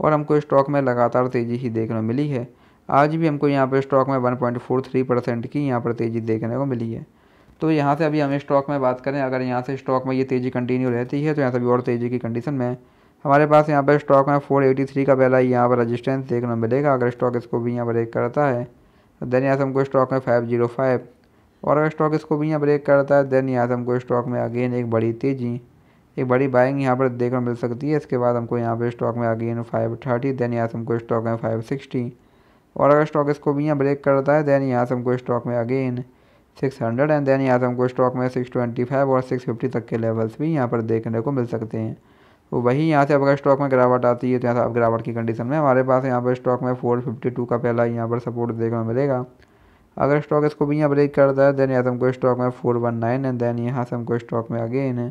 और हमको स्टॉक में लगातार तेज़ी ही देखने को मिली है आज भी हमको यहाँ पर स्टॉक में 1.43 परसेंट की यहाँ पर तेज़ी देखने को मिली है तो यहाँ से अभी हम स्टॉक में बात करें अगर यहाँ से स्टॉक में ये तेज़ी कंटिन्यू रहती है तो यहाँ से भी और तेज़ी की कंडीशन में हमारे पास यहाँ पर स्टॉक में 483 का पहला यहाँ पर रजिस्टेंस देखने को मिलेगा अगर स्टॉक इसको भी यहाँ ब्रेक करता है देन यहाँ से हमको स्टॉक में 505 और अगर स्टॉक इसको भी यहाँ ब्रेक करता है देन यहाँ से हमको स्टॉक में अगेन एक बड़ी तेज़ी एक बड़ी बाइंग यहाँ पर देखने मिल सकती है इसके बाद हमको यहाँ पर स्टॉक में आ गई फाइव थर्टी देन यहाँ से हमको स्टॉक में फाइव सिक्सटी और अगर स्टॉक इसको भी यहाँ ब्रेक करता है देन यहाँ से हमको स्टॉक में again six hundred and then यहाँ से हमको स्टॉक में सिक्स ट्वेंटी फाइव और सिक्स फिफ्टी तक के लेवल्स भी यहाँ पर देखने को मिल सकते हैं तो वही यहाँ से अगर स्टॉक में गिरावट आती है तो यहाँ से गिरावट की कंडीशन में हमारे पास यहाँ पर स्टॉक में फोर फिफ्टी टू का पहला यहाँ पर सपोर्ट देखने को मिलेगा अगर स्टॉक इसको भी यहाँ ब्रेक करता है देन यहाँ से हमको स्टॉक में four one nine and then यहाँ से हमको स्टॉक में अगेन